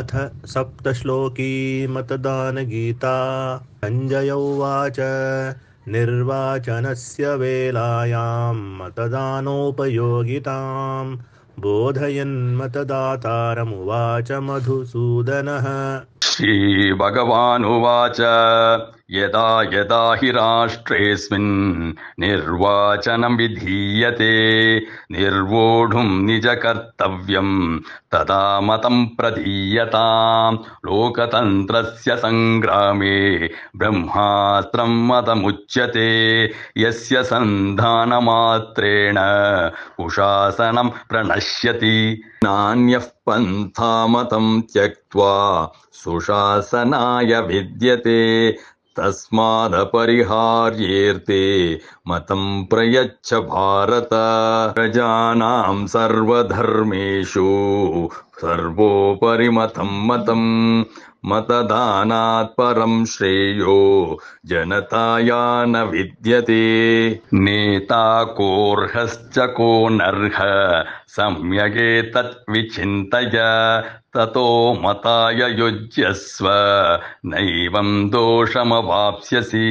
अथ गीता सञ्जय उवाच निर्वाचनस्य वेलायां मतदानोपयोगितां बोधयन्मतदातारमुवाच मधुसूदनः श्रीभगवानुवाच यदा यदा हि राष्ट्रेऽस्मिन् निर्वाचनं विधीयते निर्वोढुं निजकर्तव्यं तदा मतं प्रधीयताम् लोकतन्त्रस्य सङ्ग्रामे ब्रह्मास्त्रं मतमुच्यते यस्य सन्धानमात्रेण कुशासनं प्रणश्यति नान्यः पन्था त्यक्त्वा सुशासनाय विद्यते तस्मादपरिहार्येऽर्ते मतं प्रयच्छ भारत प्रजानां सर्वधर्मेषु सर्वोपरिमतम् मतं मतदानात् परं श्रेयो जनताया न विद्यते नेता कोऽर्हश्च को नर्ह सम्यगेतत् विचिन्तय ततो मताय युज्यस्व नैवं दोषमवाप्स्यसि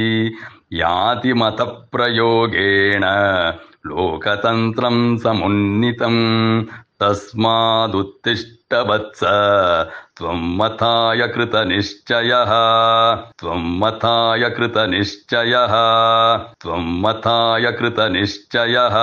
याति मतप्रयोगेण लोकतन्त्रम् समुन्नितम् तस्मादुत्तिष्ठवत्स त्वम् मथाय कृतनिश्चयः त्वम् मथाय कृतनिश्चयः त्वम् मथाय कृतनिश्चयः